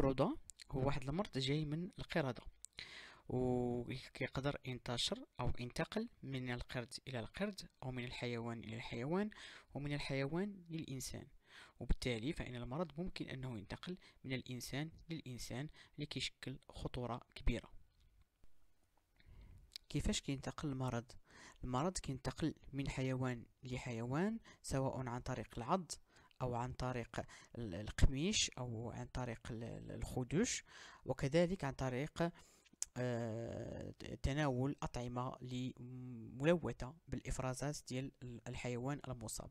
البرودا هو نعم. واحد المرض جاي من القردة ويقدر ينتشر أو ينتقل من القرد إلى القرد أو من الحيوان إلى الحيوان ومن الحيوان للإنسان وبالتالي فإن المرض ممكن أنه ينتقل من الإنسان للإنسان لكي كيشكل خطورة كبيرة كيفاش كينتقل المرض المرض كينتقل من حيوان لحيوان سواء عن طريق العض أو عن طريق القميش أو عن طريق الخدوش وكذلك عن طريق آه، تناول أطعمة ملوثة بالإفرازات ديال الحيوان المصاب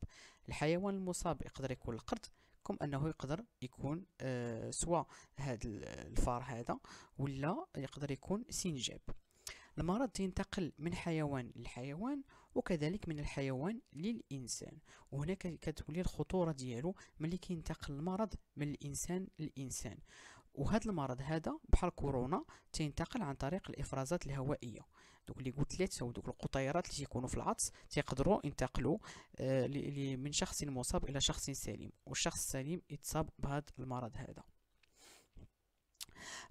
الحيوان المصاب يقدر يكون القرد كم أنه يقدر يكون آه، سواء هذا الفار هذا ولا يقدر يكون سنجاب المرض ينتقل من حيوان لحيوان وكذلك من الحيوان للإنسان وهناك كتولي الخطورة ديالو ملي كينتقل المرض من الإنسان للإنسان وهذا المرض هذا بحال كورونا تينتقل عن طريق الافرازات الهوائيه دوك اللي قلت لك دوك القطيرات اللي تيكونوا في العطس تيقدروا ينتقلوا آه من شخص مصاب الى شخص سليم والشخص السليم يتصاب بهذا المرض هذا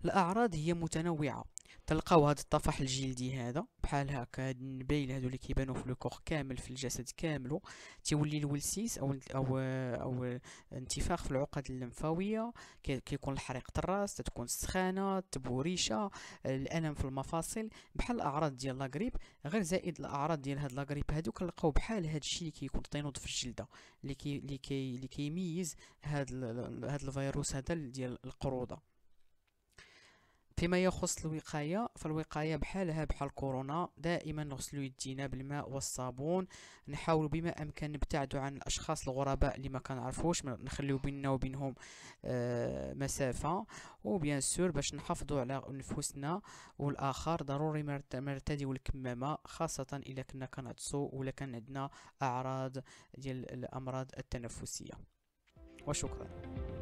الاعراض هي متنوعه تلقاو هاد الطفح الجلدي هذا بحال هكا هاد النبيل هادو اللي كيبانو في لو كامل في الجسد كاملو تيولي الولسيس او او او انتفاخ في العقد اللمفاويه كيكون الحريق الراس تتكون السخانه تبوريشه الالم في المفاصل بحال الاعراض ديال لاغريب غير زائد الاعراض ديال هاد لاغريب هادو كنلقاو بحال هاد الشيء اللي كيكون تينوض في الجلده اللي كي اللي كيميز هاد هاد الفيروس هذا ديال القروضه فيما يخص الوقاية فالوقاية بحالها بحال كورونا دائما نغسلو يدينا بالماء والصابون نحاول بما أمكن نبتعدو عن الأشخاص الغرباء اللي ما عرفوش نخليو بيننا وبينهم آه مسافة وبيان سور باش نحافظو على نفوسنا والآخر ضروري مرتديو الكمامة خاصة إذا كنا كنعطسو ولا كان عندنا أعراض ديال الأمراض التنفسية وشكرا